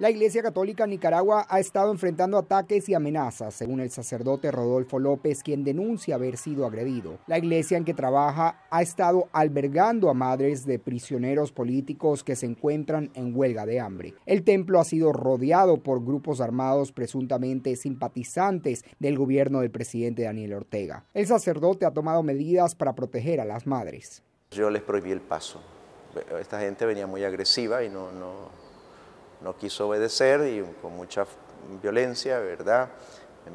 La Iglesia Católica Nicaragua ha estado enfrentando ataques y amenazas, según el sacerdote Rodolfo López, quien denuncia haber sido agredido. La iglesia en que trabaja ha estado albergando a madres de prisioneros políticos que se encuentran en huelga de hambre. El templo ha sido rodeado por grupos armados presuntamente simpatizantes del gobierno del presidente Daniel Ortega. El sacerdote ha tomado medidas para proteger a las madres. Yo les prohibí el paso. Esta gente venía muy agresiva y no, no no quiso obedecer y con mucha violencia, ¿verdad?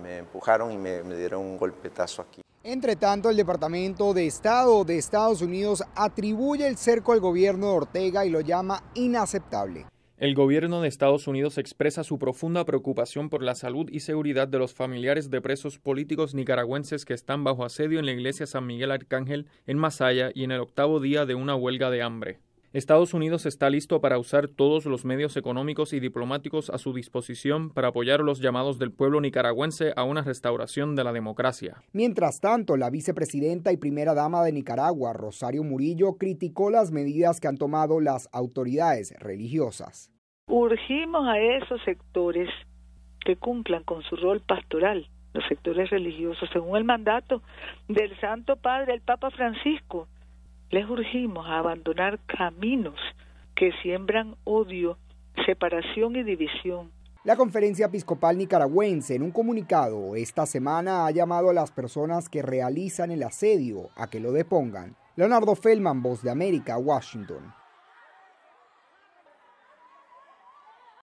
Me empujaron y me, dieron un golpetazo aquí. Entre tanto, el Departamento de Estado de Estados Unidos atribuye el cerco al gobierno de Ortega y lo llama inaceptable. El gobierno de Estados Unidos expresa su profunda preocupación por la salud y seguridad de los familiares de presos políticos nicaragüenses que están bajo asedio en la iglesia San Miguel Arcángel en Masaya y en el octavo día de una huelga de hambre. Estados Unidos está listo para usar todos los medios económicos y diplomáticos a su disposición para apoyar los llamados del pueblo nicaragüense a una restauración de la democracia. Mientras tanto, la vicepresidenta y primera dama de Nicaragua, Rosario Murillo, criticó las medidas que han tomado las autoridades religiosas. Urgimos a esos sectores que cumplan con su rol pastoral, los sectores religiosos, según el mandato del Santo Padre, el Papa Francisco les urgimos a abandonar caminos que siembran odio, separación y división. La conferencia episcopal nicaragüense en un comunicado esta semana ha llamado a las personas que realizan el asedio a que lo depongan. Leonardo Feldman, Voz de América, Washington.